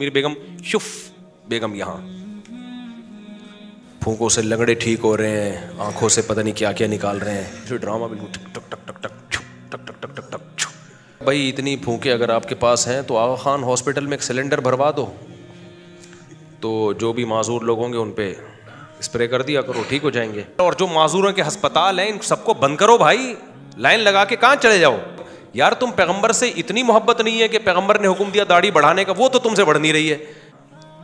कबीर बेगम शुफ बेगम यहाँ फूकों से लंगड़े ठीक हो रहे हैं आंखों से पता नहीं क्या क्या निकाल रहे हैं जो ड्रामा बिल्कुल टक टक टक टक टक टक टक टक टक टक भाई इतनी फूके अगर आपके पास हैं तो आगा खान हॉस्पिटल में एक सिलेंडर भरवा दो तो जो भी माजूर लोग होंगे उन पर स्प्रे कर दिया करो ठीक हो जाएंगे और जो माजूरों के अस्पताल हैं इन सबको बंद करो भाई लाइन लगा के कहाँ चले जाओ यार तुम पैगंबर से इतनी मोहब्बत नहीं है कि पैगंबर ने हुक्म दिया दाढ़ी बढ़ाने का वो तो तुमसे बढ़ नहीं रही है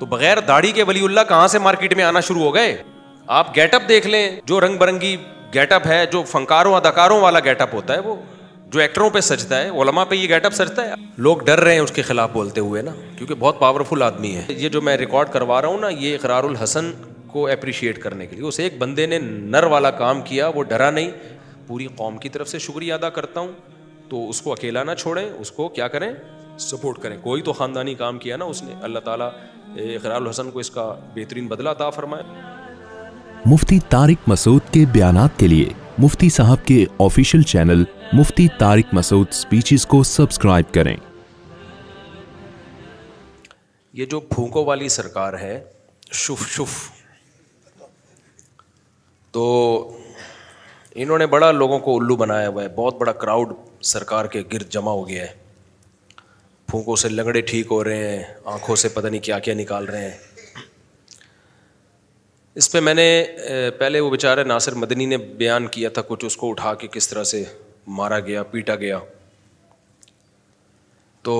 तो बगैर दाढ़ी के वलीउल्ला कहाँ से मार्केट में आना शुरू हो गए आप गेटअप देख लें जो रंग बिरंगी गेटअप है जो फंकारों अदाकारों वाला गेटअप होता है वो जो एक्टरों पे सजता है ओलमा पे ये गेटअप सजता है लोग डर रहे हैं उसके खिलाफ बोलते हुए ना क्योंकि बहुत पावरफुल आदमी है ये जो मैं रिकॉर्ड करवा रहा हूँ ना ये इकरारुल हसन को अप्रिशिएट करने के लिए उस एक बंदे ने नर वाला काम किया वो डरा नहीं पूरी कौम की तरफ से शुक्रिया अदा करता हूँ तो उसको अकेला ना छोड़ें उसको क्या करें सपोर्ट करें कोई तो ख़ानदानी काम किया ना उसने अल्लाह ताला खराल हसन को इसका बेहतरीन बदला ता फरमाए मुफ्ती तारिक मसूद के बयान के लिए मुफ्ती साहब के official channel Mufti Tariq Masood speeches को सब्सक्राइब करें ये जो फूको वाली सरकार है शुफ शुफ तो इन्होंने बड़ा लोगों को उल्लू बनाया हुआ है बहुत बड़ा क्राउड सरकार के गिर जमा हो गया है फूकों से लंगड़े ठीक हो रहे हैं आँखों से पता नहीं क्या क्या निकाल रहे हैं इस पर मैंने पहले वो बेचारे नासिर मदनी ने बयान किया था कुछ उसको उठा के किस तरह से मारा गया पीटा गया तो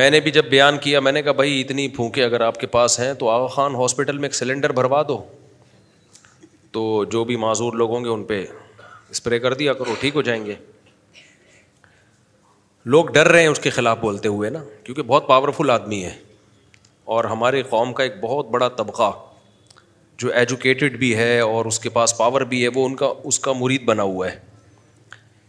मैंने भी जब बयान किया मैंने कहा भाई इतनी फूकें अगर आपके पास हैं तो आगा खान हॉस्पिटल में एक सिलेंडर भरवा दो तो जो भी माजूर लोग होंगे उन पर स्प्रे कर दिया करो ठीक हो जाएंगे लोग डर रहे हैं उसके ख़िलाफ़ बोलते हुए ना क्योंकि बहुत पावरफुल आदमी है और हमारे कौम का एक बहुत बड़ा तबका जो एजुकेटेड भी है और उसके पास पावर भी है वो उनका उसका मुरीद बना हुआ है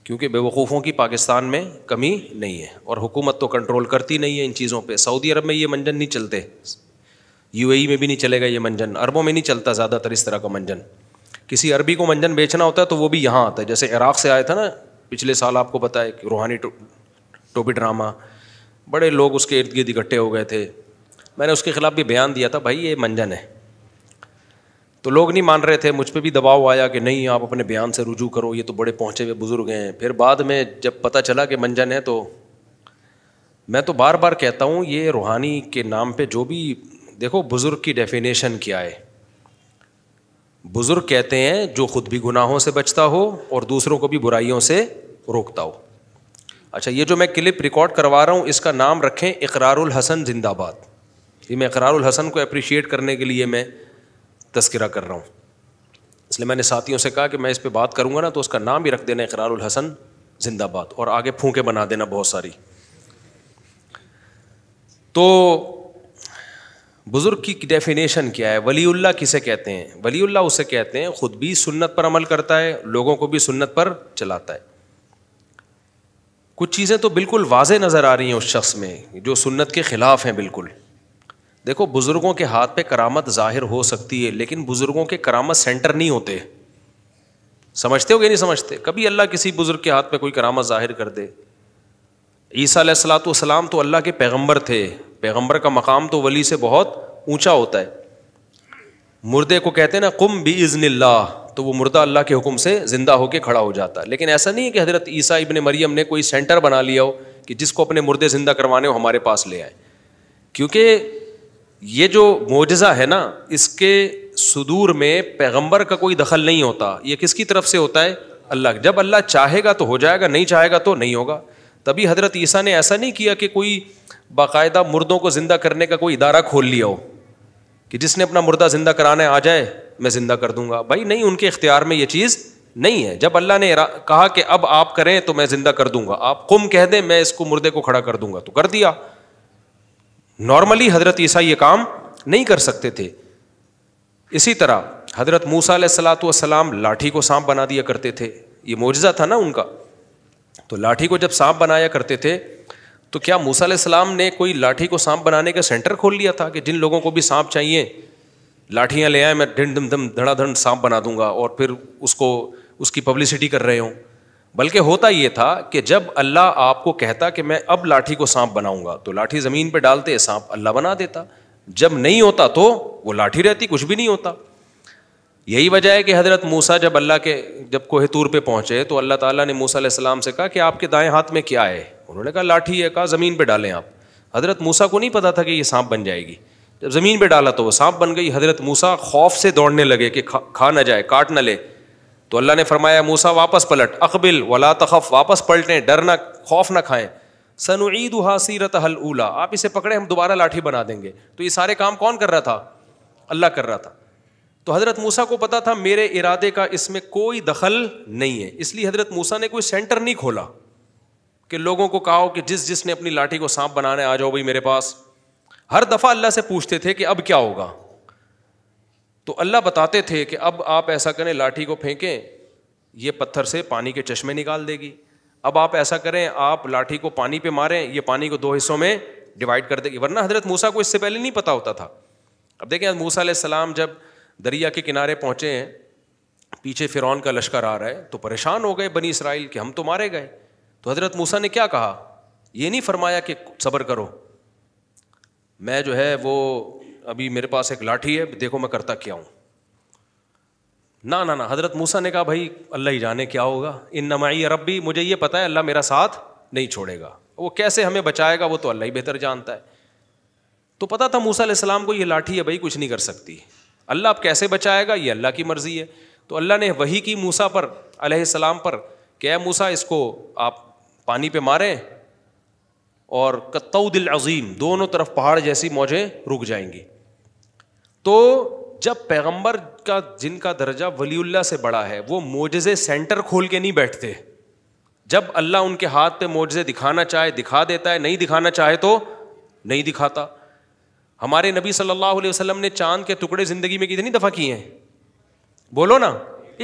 क्योंकि बेवकूफ़ों की पाकिस्तान में कमी नहीं है और हुकूमत तो कंट्रोल करती नहीं है इन चीज़ों पे सऊदी अरब में ये मंजन नहीं चलते यूएई e में भी नहीं चलेगा ये मंजन अरबों में नहीं चलता ज़्यादातर इस तरह का मंजन किसी अरबी को मंजन बेचना होता है तो वो भी यहाँ आता है जैसे इराक़ से आया था ना पिछले साल आपको बताया कि रूहानी टोपी ड्रामा बड़े लोग उसके इर्द गिर्द इकट्ठे हो गए थे मैंने उसके खिलाफ भी बयान दिया था भाई ये मंजन है तो लोग नहीं मान रहे थे मुझ पर भी दबाव आया कि नहीं आप अपने बयान से रुजू करो ये तो बड़े पहुँचे हुए बुज़ुर्ग हैं फिर बाद में जब पता चला कि मंजन है तो मैं तो बार बार कहता हूँ ये रूहानी के नाम पर जो भी देखो बुज़ुर्ग की डेफिनेशन क्या है बुज़ुर्ग कहते हैं जो ख़ुद भी गुनाहों से बचता हो और दूसरों को भी बुराइयों से रोकता हो अच्छा ये जो मैं क्लिप रिकॉर्ड करवा रहा हूँ इसका नाम रखें इकरारुल हसन जिंदाबाद ये मैं इकरारुल हसन को अप्रिशिएट करने के लिए मैं तस्करा कर रहा हूँ इसलिए मैंने साथियों से कहा कि मैं इस पर बात करूँगा ना तो उसका नाम भी रख देना इकरारुल हसन जिंदाबाद और आगे फूके बना देना बहुत सारी तो बुज़ुर्ग की डेफिनेशन क्या है वलीउल्ला किसे कहते हैं वलीउल्ला उसे कहते हैं ख़ुद भी सुन्नत पर अमल करता है लोगों को भी सुन्नत पर चलाता है कुछ चीज़ें तो बिल्कुल वाज नज़र आ रही हैं उस शख्स में जो सुन्नत के ख़िलाफ़ हैं बिल्कुल देखो बुज़ुर्गों के हाथ पे करामत ज़ाहिर हो सकती है लेकिन बुज़ुर्गों के करामत सेंटर नहीं होते समझते हो कि नहीं समझते कभी अल्लाह किसी बुज़ुर्ग के हाथ पे कोई करामत ज़ाहिर कर दे ईसा सलाम तो अल्लाह के पैगम्बर थे पैगम्बर का मकाम तो वली से बहुत ऊँचा होता है मुर्दे को कहते हैं ना कुम भी इज़्ला तो वो मुर्दा अल्लाह के हुक्म से ज़िंदा होकर खड़ा हो जाता है लेकिन ऐसा नहीं है कि हज़रत ईसा इबन मरियम ने कोई सेंटर बना लिया हो कि जिसको अपने मुर्दे ज़िंदा करवाने हो हमारे पास ले आए क्योंकि ये जो मोजा है ना इसके सुदूर में पैगंबर का कोई दखल नहीं होता ये किसकी तरफ से होता है अल्लाह जब अल्लाह चाहेगा तो हो जाएगा नहीं चाहेगा तो नहीं होगा तभी हज़रत ईसा ने ऐसा नहीं किया कि कोई बाकायदा मुर्दों को ज़िंदा करने का कोई इदारा खोल लिया हो कि जिसने अपना मुर्दा जिंदा कराना है आ जाए मैं जिंदा कर दूंगा भाई नहीं उनके इख्तियार में ये चीज़ नहीं है जब अल्लाह ने कहा कि अब आप करें तो मैं जिंदा कर दूंगा आप कुम कह दें मैं इसको मुर्दे को खड़ा कर दूंगा तो कर दिया नॉर्मली हजरत ईसा ये काम नहीं कर सकते थे इसी तरह हजरत मूसा सलाम लाठी को सांप बना दिया करते थे ये मुआजा था ना उनका तो लाठी को जब सांप बनाया करते थे तो क्या मूसा सलाम ने कोई लाठी को सांप बनाने का सेंटर खोल लिया था कि जिन लोगों को भी सांप चाहिए लाठियाँ ले आए मैं ढिन दम दम धड़ाधड़ सांप बना दूंगा और फिर उसको उसकी पब्लिसिटी कर रहे हों बल्कि होता ये था कि जब अल्लाह आपको कहता कि मैं अब लाठी को सांप बनाऊंगा तो लाठी ज़मीन पर डालते सांप अल्लाह बना देता जब नहीं होता तो वो लाठी रहती कुछ भी नहीं होता यही वजह है कि हज़रत मूसा जब अल्लाह के जब कोहे तूर पर पहुँचे तो अल्लाह ताला ने मूसा सलाम से कहा कि आपके दाएं हाथ में क्या है उन्होंने कहा लाठी है कहा ज़मीन पे डालें आप हज़रत मूसा को नहीं पता था कि ये सांप बन जाएगी जब ज़मीन पे डाला तो वो सांप बन गई हज़रत मूसा खौफ से दौड़ने लगे कि खा, खा ना जाए काट ना ले तो अल्लाह ने फरमाया मूसा वापस पलट अकबिल वला तखफ वापस पलटें डर ना खौफ ना खाएं सनुईद हासीरत हल ऊला आप इसे पकड़े हम दोबारा लाठी बना देंगे तो ये सारे काम कौन कर रहा था अल्लाह कर रहा था तो हज़रत मूसा को पता था मेरे इरादे का इसमें कोई दखल नहीं है इसलिए हज़रत मूसा ने कोई सेंटर नहीं खोला कि लोगों को कहा कि जिस जिसने अपनी लाठी को सांप बनाने आ जाओ भाई मेरे पास हर दफ़ा अल्लाह से पूछते थे कि अब क्या होगा तो अल्लाह बताते थे कि अब आप ऐसा करें लाठी को फेंकें यह पत्थर से पानी के चश्मे निकाल देगी अब आप ऐसा करें आप लाठी को पानी पे मारें यह पानी को दो हिस्सों में डिवाइड कर देगी वरना हज़रत मूसा को इससे पहले नहीं पता होता था अब देखें मूसा सलाम जब दरिया के किनारे पहुँचे हैं पीछे फ़िरौन का लश्कर आ रहा है तो परेशान हो गए बनी इसराइल कि हम तो मारे गए तो हज़रत मूसा ने क्या कहा ये नहीं फरमाया कि सब्र करो मैं जो है वो अभी मेरे पास एक लाठी है देखो मैं करता क्या हूँ ना ना ना हज़रत मूसा ने कहा भाई अल्लाह ही जाने क्या होगा इन नमाई भी मुझे ये पता है अल्लाह मेरा साथ नहीं छोड़ेगा वो कैसे हमें बचाएगा वो तो अल्लाह ही बेहतर जानता है तो पता था मूसा सलाम को ये लाठी है भाई कुछ नहीं कर सकती अल्लाह आप कैसे बचाएगा ये अल्लाह की मर्ज़ी है तो अल्लाह ने वही की मूसा पर अलैहिस्सलाम पर क्या मूसा इसको आप पानी पे मारें और कत्तऊ दिल अजीम दोनों तरफ पहाड़ जैसी मौजें रुक जाएंगी तो जब पैगंबर का जिनका दर्जा वलीउल्ला से बड़ा है वो मोजे सेंटर खोल के नहीं बैठते जब अल्लाह उनके हाथ पे मोजे दिखाना चाहे दिखा देता है नहीं दिखाना चाहे तो नहीं दिखाता हमारे नबी सल्लल्लाहु अलैहि वसल्लम ने चांद के टुकड़े ज़िंदगी में कितनी दफ़ा किए हैं बोलो ना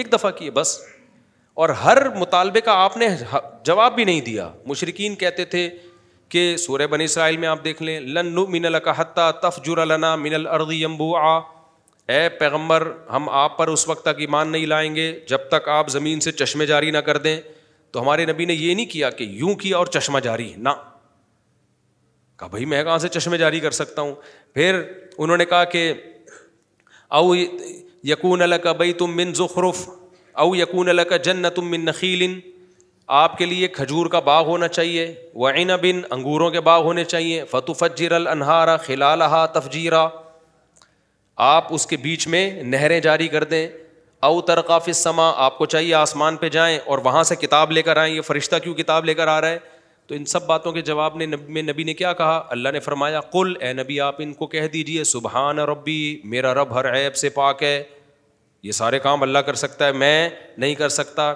एक दफ़ा किए बस और हर मुतालबे का आपने जवाब भी नहीं दिया मुशरकिन कहते थे कि सूर्य बन इसराइल में आप देख लें लन्नु मिनल कहत्ता तफ लना मिनल अर्दी यम्बू आ ए पैगम्बर हम आप पर उस वक्त तक ईमान नहीं लाएंगे जब तक आप ज़मीन से चश्मे जारी ना कर दें तो हमारे नबी ने ये नहीं किया कि यूं किया और चश्मा जारी ना कहा भाई मैं कहाँ से चश्मे जारी कर सकता हूँ फिर उन्होंने कहा कि औ यकून अल का भई तुम मिन ज़ुखरुफ़ औ यकून का जन्न तुम मिन नखीलिन आपके लिए खजूर का बाग होना चाहिए वैन बिन अंगूरों के बाग होने चाहिए फ़तुफ़जर अनहारा खिला तफजीरा आप उसके बीच में नहरें जारी कर दें औ तरकाफ़ समा आपको चाहिए आसमान पर जाएँ और वहाँ से किताब लेकर आएँ ये फ़रिश्ता क्यों किताब लेकर आ रहा है तो इन सब बातों के जवाब ने नब, में नबी ने क्या कहा अल्लाह ने फरमाया कुल ए नबी आप इनको कह दीजिए सुबहान रबी मेरा रब हर ऐब से पाक है ये सारे काम अल्लाह कर सकता है मैं नहीं कर सकता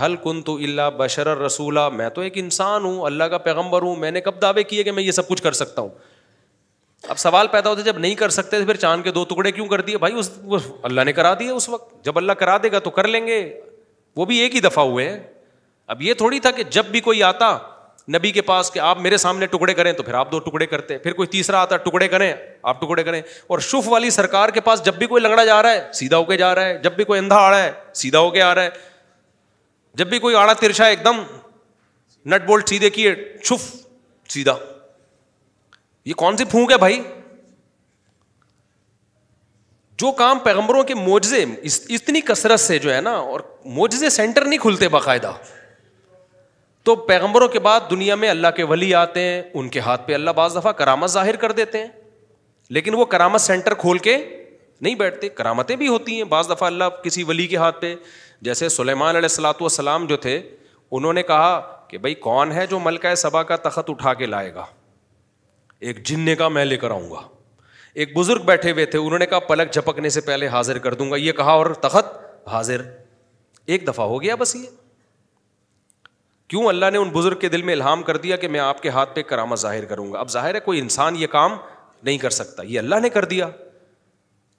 हल कन तो अल्ला बशर रसूला मैं तो एक इंसान हूँ अल्लाह का पैगम्बर हूँ मैंने कब दावे किए कि मैं ये सब कुछ कर सकता हूँ अब सवाल पैदा होते जब नहीं कर सकते तो फिर चांद के दो टुकड़े क्यों कर दिए भाई उस अल्लाह ने करा दिया उस वक्त जब अल्लाह करा देगा तो कर लेंगे वो भी एक ही दफ़ा हुए हैं अब ये थोड़ी था कि जब भी कोई आता नबी के पास कि आप मेरे सामने टुकड़े करें तो फिर आप दो टुकड़े करते फिर कोई तीसरा आता टुकड़े करें आप टुकड़े करें और शुफ वाली सरकार के पास जब भी कोई लंगड़ा जा रहा है सीधा होके जा रहा है जब भी कोई अंधा आ रहा है सीधा होके आ रहा है जब भी कोई आड़ा तिरछा एकदम नट बोल्ट सीधे किए शुफ सीधा ये कौन सी फूक है भाई जो काम पैगंबरों के मोजे इतनी कसरत से जो है ना और मोजे सेंटर नहीं खुलते बाकायदा तो पैगंबरों के बाद दुनिया में अल्लाह के वली आते हैं उनके हाथ पे अल्लाह बाज दफ़ा करामत जाहिर कर देते हैं लेकिन वो करामत सेंटर खोल के नहीं बैठते करामतें भी होती हैं बाज़ दफ़ा अल्लाह किसी वली के हाथ पे जैसे सुलेमान सलाम जो थे उन्होंने कहा कि भाई कौन है जो मलका सबा का तखत उठा के लाएगा एक जिन्ने का मैं लेकर आऊँगा एक बुज़ुर्ग बैठे हुए थे उन्होंने कहा पलक झपकने से पहले हाजिर कर दूंगा ये कहा और तखत हाजिर एक दफ़ा हो गया बस ये क्यों अल्लाह ने उन बुज़ुर्ग के दिल में इल्हाम कर दिया कि मैं आपके हाथ पे करामा जाहिर करूंगा अब जाहिर है कोई इंसान ये काम नहीं कर सकता ये अल्लाह ने कर दिया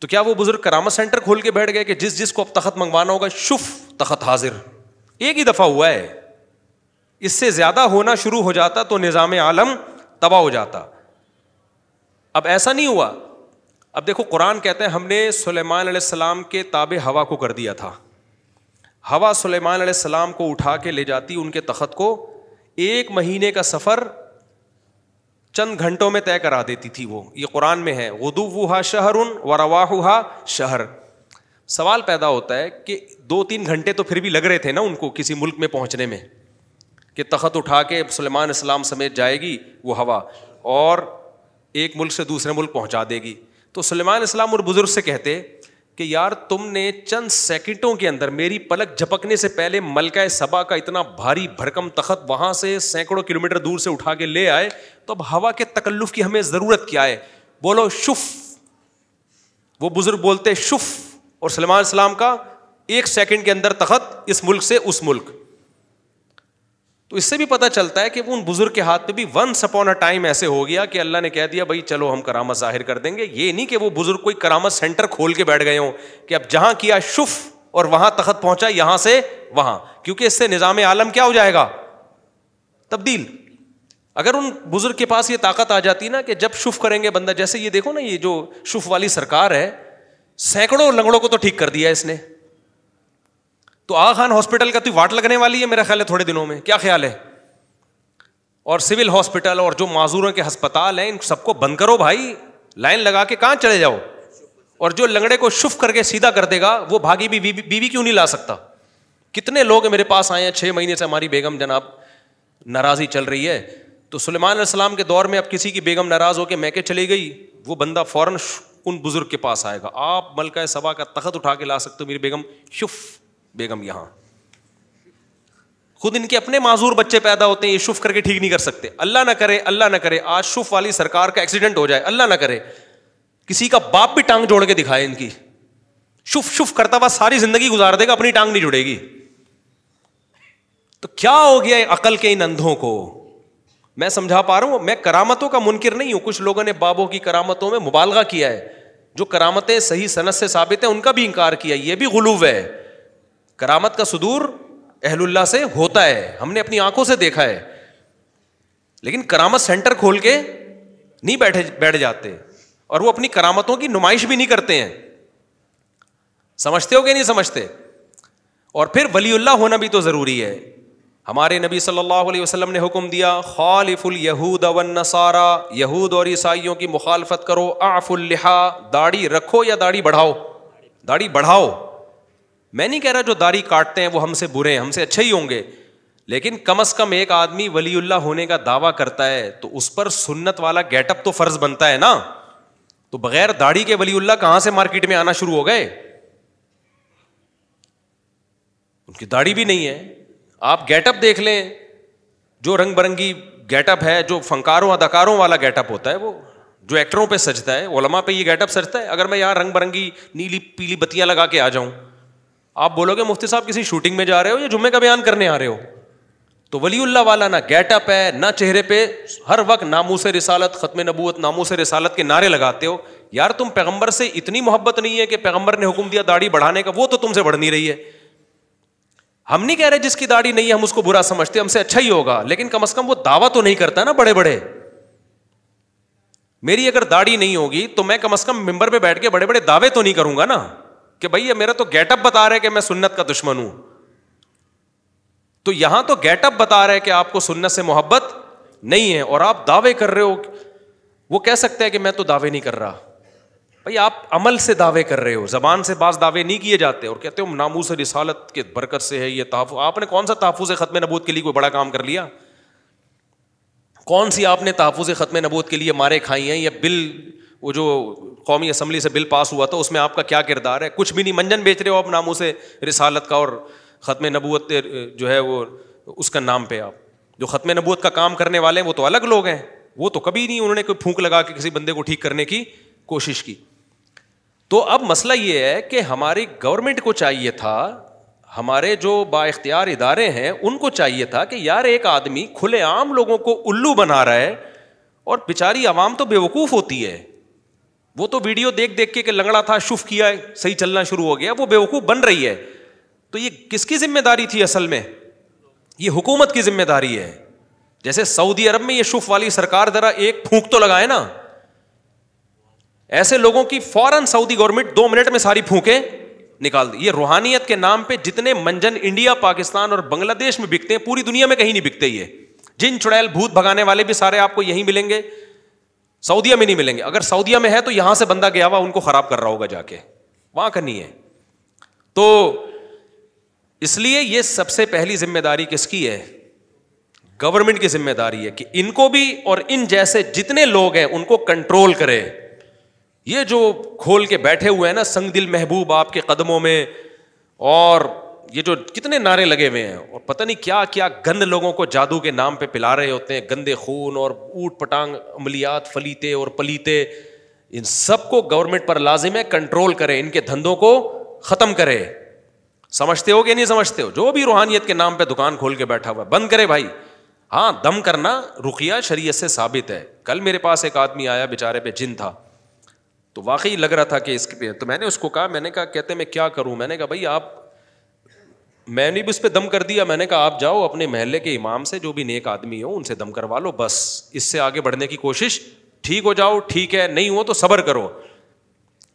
तो क्या वो बुज़ुर्ग करामा सेंटर खोल के बैठ गए कि जिस जिसको अब तखत मंगवाना होगा शुफ तखत हाजिर एक ही दफ़ा हुआ है इससे ज़्यादा होना शुरू हो जाता तो निज़ाम आलम तबाह हो जाता अब ऐसा नहीं हुआ अब देखो कुरान कहते हैं हमने सुलेमान सलाम के ताबे हवा को कर दिया था हवा सुलेमान सलाम को उठा के ले जाती उनके तखत को एक महीने का सफ़र चंद घंटों में तय करा देती थी वो ये कुरान में है शहर उन व रवा हुआ शहर सवाल पैदा होता है कि दो तीन घंटे तो फिर भी लग रहे थे ना उनको किसी मुल्क में पहुंचने में कि तखत उठा के सलेमान इस्लाम समेत जाएगी वो हवा और एक मुल्क से दूसरे मुल्क पहुंचा देगी तो सलेमान इस्लाम और बुज़ुर्ग से कहते कि यार तुमने चंद सेकंडों के अंदर मेरी पलक झपकने से पहले मलका सबा का इतना भारी भरकम तखत वहां से सैकड़ों किलोमीटर दूर से उठा के ले आए तो अब हवा के तकल्लुफ की हमें ज़रूरत क्या है बोलो शुफ वो बुज़ुर्ग बोलते शुफ और सलमान सलाम का एक सेकंड के अंदर तखत इस मुल्क से उस मुल्क तो इससे भी पता चलता है कि उन बुजुर्ग के हाथ में भी वन सपोन अ टाइम ऐसे हो गया कि अल्लाह ने कह दिया भाई चलो हम करामत जाहिर कर देंगे ये नहीं कि वो बुजुर्ग कोई करामत सेंटर खोल के बैठ गए हो कि अब जहां किया शुफ और वहां तखत पहुंचा यहां से वहां क्योंकि इससे निज़ाम आलम क्या हो जाएगा तब्दील अगर उन बुजुर्ग के पास ये ताकत आ जाती ना कि जब शुफ करेंगे बंदा जैसे ये देखो ना ये जो शुफ वाली सरकार है सैकड़ों लंगड़ों को तो ठीक कर दिया इसने तो आ खान हॉस्पिटल का तो वाट लगने वाली है मेरा ख्याल है थोड़े दिनों में क्या ख्याल है और सिविल हॉस्पिटल और जो माजूरों के हस्पताल हैं इन सबको बंद करो भाई लाइन लगा के कहाँ चले जाओ और जो लंगड़े को शुफ करके सीधा कर देगा वो भागी भी बीवी, क्यों नहीं ला सकता कितने लोग मेरे पास आए हैं छः महीने से हमारी बेगम जनाब नाराज़ी चल रही है तो सुलेमान सलाम के दौर में अब किसी की बेगम नाराज़ होकर मैके चली गई वो बंदा फ़ौरन उन बुज़ुर्ग के पास आएगा आप मलका सबा का तखत उठा के ला सकते हो मेरी बेगम शुफ़ बेगम यहां खुद इनके अपने माजूर बच्चे पैदा होते हैं ये शुफ करके ठीक नहीं कर सकते अल्लाह ना करे अल्लाह ना करे आज शुफ वाली सरकार का एक्सीडेंट हो जाए अल्लाह ना करे किसी का बाप भी टांग जोड़ के दिखाए इनकी शुफ शुफ करता हुआ सारी जिंदगी गुजार देगा अपनी टांग नहीं जुड़ेगी तो क्या हो गया अकल के इन अंधों को मैं समझा पा रहा हूं मैं करामतों का मुनकिर नहीं हूं कुछ लोगों ने बाबों की करामतों में मुबालगा किया है जो करामतें सही सनत से साबित है उनका भी इंकार किया यह भी गुलूब है करामत का सुदूर अहलुल्ला से होता है हमने अपनी आंखों से देखा है लेकिन करामत सेंटर खोल के नहीं बैठे बैठ जाते और वो अपनी करामतों की नुमाइश भी नहीं करते हैं समझते हो कि नहीं समझते और फिर वलीउल्ला होना भी तो ज़रूरी है हमारे नबी सल्लल्लाहु अलैहि वसल्लम ने हुक्म दिया खालिफुल यहूद अवन नसारा यहूद और ईसाइयों की मुखालफत करो आफुल्लिहा दाढ़ी रखो या दाढ़ी बढ़ाओ दाढ़ी बढ़ाओ मैं नहीं कह रहा जो दाढ़ी काटते हैं वो हमसे बुरे हैं हमसे अच्छे ही होंगे लेकिन कम अज कम एक आदमी वलीउल्ला होने का दावा करता है तो उस पर सुन्नत वाला गेटअप तो फर्ज बनता है ना तो बगैर दाढ़ी के वलीउल्ला कहां से मार्केट में आना शुरू हो गए उनकी दाढ़ी भी नहीं है आप गेटअप देख लें जो रंग बिरंगी गेटअप है जो फंकारों अदाकारों वाला गेटअप होता है वो जो एक्टरों पे सजता है ओलमा पे ये गेटअप सजता है अगर मैं यहाँ रंग बिरंगी नीली पीली बत्तियां लगा के आ जाऊं आप बोलोगे मुफ्ती साहब किसी शूटिंग में जा रहे हो या जुम्मे का बयान करने आ रहे हो तो वली वलीउल्ला वाला ना गेटअप है ना चेहरे पे हर वक्त नामू से रिसालत ख़त्म नबूत नामो से रिसालत के नारे लगाते हो यार तुम पैगंबर से इतनी मोहब्बत नहीं है कि पैगंबर ने हुक्म दिया दाढ़ी बढ़ाने का वो तो तुमसे बढ़ नहीं रही है हम नहीं कह रहे जिसकी दाढ़ी नहीं है हम उसको बुरा समझते हमसे अच्छा ही होगा लेकिन कम अज़ कम वो दावा तो नहीं करता ना बड़े बड़े मेरी अगर दाढ़ी नहीं होगी तो मैं कम अज़ कम मेम्बर पर बैठ के बड़े बड़े दावे तो नहीं करूंगा ना कि भैया मेरा तो गेटअप बता रहा है कि मैं सुन्नत का दुश्मन हूं तो यहां तो गेटअप बता रहा है कि आपको सुन्नत से मोहब्बत नहीं है और आप दावे कर रहे हो वो कह सकता है कि मैं तो दावे नहीं कर रहा भाई आप अमल से दावे कर रहे हो जबान से बास दावे नहीं किए जाते और कहते हो नामूस रिसालत के बरकत से है ये तहफ़ आपने कौन सा तहफ़ ख़त्म नबूत के लिए कोई बड़ा काम कर लिया कौन सी आपने तहफ़ ख़त्म नबूत के लिए मारे खाई हैं या बिल वो जो कौमी असम्बली से बिल पास हुआ था उसमें आपका क्या किरदार है कुछ भी नहीं मंजन बेच रहे हो आप नामों से रिसालत का और ख़त्म नबूत जो है वो उसका नाम पे आप जो ख़त्म नबूत का काम करने वाले हैं वो तो अलग लोग हैं वो तो कभी नहीं उन्होंने कोई फूंक लगा के किसी बंदे को ठीक करने की कोशिश की तो अब मसला ये है कि हमारी गवर्नमेंट को चाहिए था हमारे जो बाख्तियार इदारे हैं उनको चाहिए था कि यार एक आदमी खुलेआम लोगों को उल्लू बना रहा है और बेचारी आवाम तो बेवकूफ़ होती है वो तो वीडियो देख देख के कि लंगड़ा था शुफ किया है सही चलना शुरू हो गया वो बेवकूफ़ बन रही है तो ये किसकी जिम्मेदारी थी असल में ये हुकूमत की जिम्मेदारी है जैसे सऊदी अरब में ये शुफ वाली सरकार जरा एक फूक तो लगाए ना ऐसे लोगों की फौरन सऊदी गवर्नमेंट दो मिनट में सारी फूंके निकाल दी ये रूहानियत के नाम पर जितने मंजन इंडिया पाकिस्तान और बांग्लादेश में बिकते हैं पूरी दुनिया में कहीं नहीं बिकते ये जिन चुड़ैल भूत भगाने वाले भी सारे आपको यही मिलेंगे सऊदिया में नहीं मिलेंगे अगर सऊदिया में है तो यहां से बंदा गया हुआ उनको खराब कर रहा होगा जाके वहां का नहीं है तो इसलिए ये सबसे पहली जिम्मेदारी किसकी है गवर्नमेंट की जिम्मेदारी है कि इनको भी और इन जैसे जितने लोग हैं उनको कंट्रोल करे ये जो खोल के बैठे हुए हैं ना संग दिल महबूब आपके कदमों में और ये जो कितने नारे लगे हुए हैं और पता नहीं क्या क्या गंद लोगों को जादू के नाम पे पिला रहे होते हैं गंदे खून और ऊट पटांग अमलियात फलीते और पलीते इन सबको गवर्नमेंट पर लाजिम है कंट्रोल करे इनके धंधों को ख़त्म करे समझते हो कि नहीं समझते हो जो भी रूहानियत के नाम पर दुकान खोल के बैठा हुआ है बंद करे भाई हाँ दम करना रुखिया शरीय से साबित है कल मेरे पास एक आदमी आया बेचारे पे जिन था तो वाकई लग रहा था कि इसके पे तो मैंने उसको कहा मैंने कहा कहते मैं क्या करूं मैंने कहा भाई आप मैंने भी उस पर दम कर दिया मैंने कहा आप जाओ अपने महल्ले के इमाम से जो भी नेक आदमी हो उनसे दम करवा लो बस इससे आगे बढ़ने की कोशिश ठीक हो जाओ ठीक है नहीं हो तो सब्र करो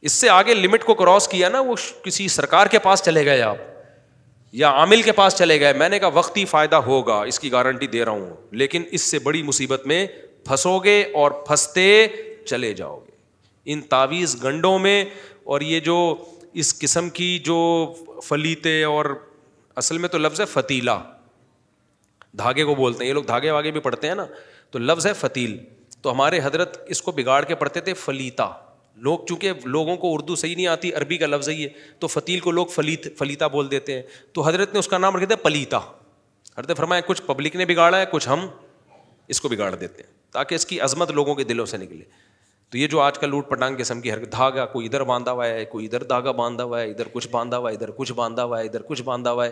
इससे आगे लिमिट को क्रॉस किया ना वो किसी सरकार के पास चले गए आप या आमिल के पास चले गए मैंने कहा वक्त ही फायदा होगा इसकी गारंटी दे रहा हूं लेकिन इससे बड़ी मुसीबत में फंसोगे और फंसते चले जाओगे इन तावीज़ गंडों में और ये जो इस किस्म की जो फलीते और असल में तो लफ्ज़ है फतीला धागे को बोलते हैं ये लोग धागे वागे भी पढ़ते हैं ना तो लफ्ज़ है फतील तो हमारे हजरत इसको बिगाड़ के पढ़ते थे फलीता लोग चूँकि लोगों को उर्दू सही नहीं आती अरबी का लफ्ज़ ही है तो फतील को लोग फलीत फलीता बोल देते हैं तो हजरत ने उसका नाम रखे थे पलीता हरत फरमाए कुछ पब्लिक ने बिगाड़ा है कुछ हम इसको बिगाड़ देते हैं ताकि इसकी अजमत लोगों के दिलों से निकले तो ये जो आज का लूट पटांग किस्म की हर धागा कोई इधर बांधा हुआ है कोई इधर धागा बांधा हुआ है इधर कुछ बांधा हुआ है इधर कुछ बांधा हुआ है इधर कुछ बांधा हुआ है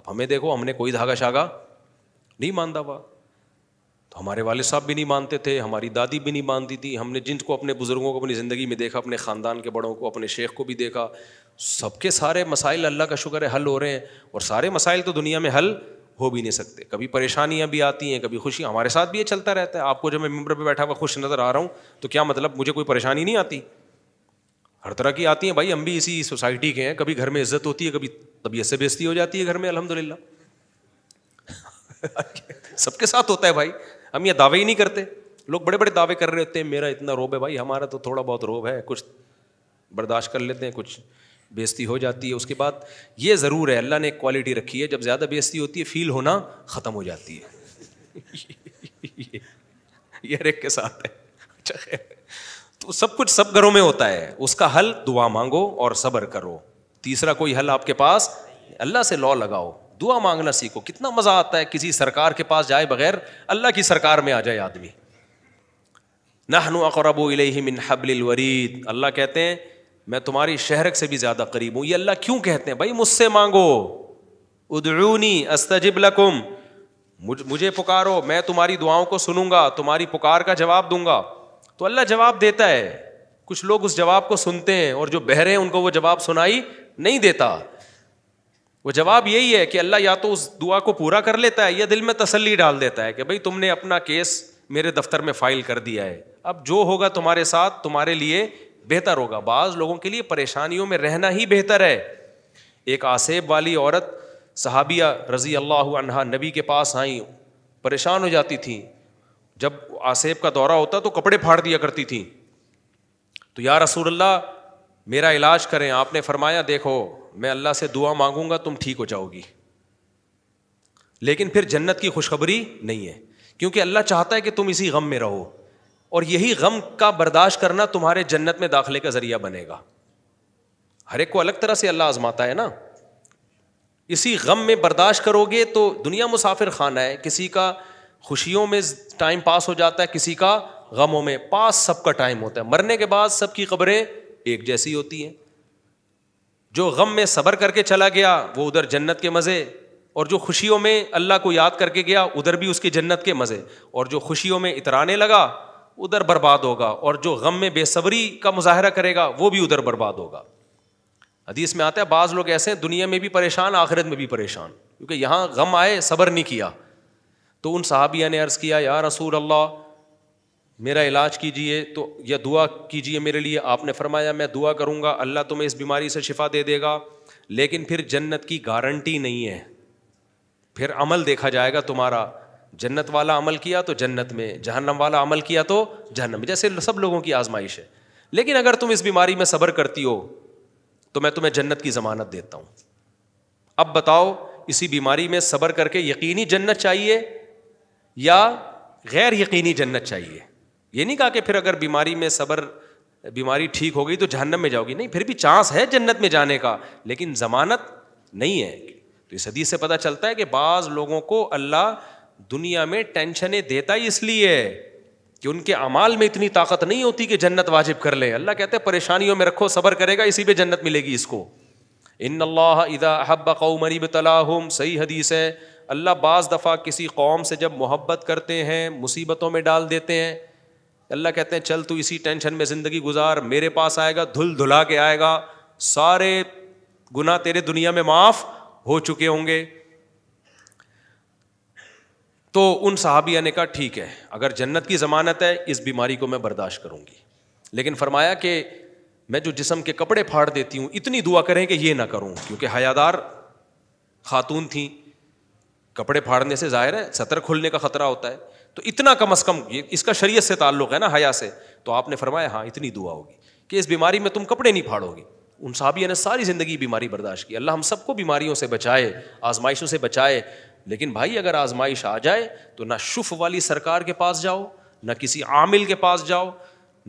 अब हमें देखो हमने कोई धागा शागा नहीं बांधा हुआ तो हमारे वाले साहब भी नहीं मानते थे हमारी दादी भी नहीं मानती थी हमने जिनको अपने बुज़ुर्गों को अपनी ज़िंदगी में देखा अपने ख़ानदान के बड़ों को अपने शेख को भी देखा सबके सारे मसाइल अल्लाह का शुक्र है हल हो रहे हैं और सारे मसाइल तो दुनिया में हल हो भी नहीं सकते कभी परेशानियाँ भी आती हैं कभी खुशी हमारे साथ भी ये चलता रहता है आपको जब मैं मेम्बर पर बैठा हुआ खुश नज़र आ रहा हूँ तो क्या मतलब मुझे कोई परेशानी नहीं आती हर तरह की आती हैं भाई हम भी इसी सोसाइटी के हैं कभी घर में इज्जत होती है कभी तबीयत से बेजती हो जाती है घर में अलहमदिल्ला सबके साथ होता है भाई हम ये दावे ही नहीं करते लोग बड़े बड़े दावे कर रहे होते हैं मेरा इतना रोब है भाई हमारा तो थोड़ा बहुत रोब है कुछ बर्दाश्त कर लेते हैं कुछ बेइज्जती हो जाती है उसके बाद ये ज़रूर है अल्लाह ने एक क्वालिटी रखी है जब ज़्यादा बेइज्जती होती है फील होना ख़त्म हो जाती है ये हर एक के साथ है अच्छा खैर तो सब कुछ सब घरों में होता है उसका हल दुआ मांगो और सब्र करो तीसरा कोई हल आपके पास अल्लाह से लॉ लगाओ दुआ मांगना सीखो कितना मज़ा आता है किसी सरकार के पास जाए बगैर अल्लाह की सरकार में आ जाए आदमी नहनु अकरबो इलेही मिन हबलिल वरीद अल्लाह कहते हैं मैं तुम्हारी शहरक से भी ज़्यादा करीब हूँ ये अल्लाह क्यों कहते हैं भाई मुझसे मांगो उदरूनी अस्तजिब लकुम मुझ मुझे पुकारो मैं तुम्हारी दुआओं को सुनूंगा तुम्हारी पुकार का जवाब दूंगा तो अल्लाह जवाब देता है कुछ लोग उस जवाब को सुनते हैं और जो बहरे हैं उनको वो जवाब सुनाई नहीं देता वो जवाब यही है कि अल्लाह या तो उस दुआ को पूरा कर लेता है या दिल में तसल्ली डाल देता है कि भाई तुमने अपना केस मेरे दफ्तर में फाइल कर दिया है अब जो होगा तुम्हारे साथ तुम्हारे लिए बेहतर होगा बाज़ लोगों के लिए परेशानियों में रहना ही बेहतर है एक आसेब वाली औरत सहाबिया रज़ी अल्लाह अनहा नबी के पास आई परेशान हो जाती थी जब आसेब का दौरा होता तो कपड़े फाड़ दिया करती थी तो या रसूलल्लाह मेरा इलाज करें आपने फरमाया देखो मैं अल्लाह से दुआ मांगूंगा तुम ठीक हो जाओगी लेकिन फिर जन्नत की खुशखबरी नहीं है क्योंकि अल्लाह चाहता है कि तुम इसी गम में रहो और यही गम का बर्दाश्त करना तुम्हारे जन्नत में दाखिले का जरिया बनेगा हर एक को अलग तरह से अल्लाह आजमाता है ना इसी गम में बर्दाश्त करोगे तो दुनिया मुसाफिर खाना है किसी का खुशियों में टाइम पास हो जाता है किसी का गमों में पास सबका टाइम होता है मरने के बाद सबकी खबरें एक जैसी होती हैं जो गम में सबर करके चला गया वो उधर जन्नत के मज़े और जो खुशियों में अल्लाह को याद करके गया उधर भी उसकी जन्नत के मज़े और जो खुशियों में इतराने लगा उधर बर्बाद होगा और जो गम में बेसब्री का मुजाहरा करेगा वो भी उधर बर्बाद होगा हदीस में आता है बाज़ लोग ऐसे हैं दुनिया में भी परेशान आखिरत में भी परेशान क्योंकि यहाँ गम आए सब्र नहीं किया तो उन साहबिया ने अर्ज़ किया या रसूल अल्लाह मेरा इलाज कीजिए तो या दुआ कीजिए मेरे लिए आपने फरमाया मैं दुआ करूँगा अल्लाह तुम्हें इस बीमारी से शिफा दे देगा लेकिन फिर जन्नत की गारंटी नहीं है फिर अमल देखा जाएगा तुम्हारा जन्नत वाला अमल किया तो जन्नत में जहन्नम वाला अमल किया तो जहन्नम में जैसे सब लोगों की आजमाइश है लेकिन अगर तुम इस बीमारी में सब्र करती हो तो मैं तुम्हें जन्नत की ज़मानत देता हूं अब बताओ इसी बीमारी में सब्र करके यकीनी जन्नत चाहिए या गैर यकीनी जन्नत चाहिए यह नहीं कहा कि फिर अगर बीमारी में सब्र बीमारी ठीक हो गई तो जहन्नम में जाओगी नहीं फिर भी चांस है जन्नत में जाने का लेकिन ज़मानत नहीं है तो इस हदीस से पता चलता है कि बाज़ लोगों को अल्लाह दुनिया में टेंशनें देता ही इसलिए कि उनके अमाल में इतनी ताकत नहीं होती कि जन्नत वाजिब कर ले अल्लाह कहते हैं परेशानियों में रखो सबर करेगा इसी पे जन्नत मिलेगी इसको इन अल्लाह इदा हब्ब कौमरी बतलाहम सही हदीस है अल्लाह बाज़ दफ़ा किसी कौम से जब मोहब्बत करते हैं मुसीबतों में डाल देते हैं अल्लाह कहते हैं चल तू इसी टेंशन में ज़िंदगी गुजार मेरे पास आएगा धुल धुला के आएगा सारे गुना तेरे दुनिया में माफ़ हो चुके होंगे तो उन सहाबिया ने कहा ठीक है अगर जन्नत की ज़मानत है इस बीमारी को मैं बर्दाश्त करूंगी लेकिन फरमाया कि मैं जो जिसम के कपड़े फाड़ देती हूँ इतनी दुआ करें कि ये ना करूँ क्योंकि हयादार खातून थी कपड़े फाड़ने से ज़ाहिर है सतर खुलने का ख़तरा होता है तो इतना कम अज़ कम ये इसका शरीय से ताल्लुक़ है ना हया से तो आपने फरमाया हाँ इतनी दुआ होगी कि इस बीमारी में तुम कपड़े नहीं फाड़ोगे उन साहबिया ने सारी ज़िंदगी बीमारी बर्दाश्त की अल्लाह हम सबको बीमारियों से बचाए आजमाइशों से बचाए लेकिन भाई अगर आजमाइश आ जाए तो ना शुफ वाली सरकार के पास जाओ ना किसी आमिल के पास जाओ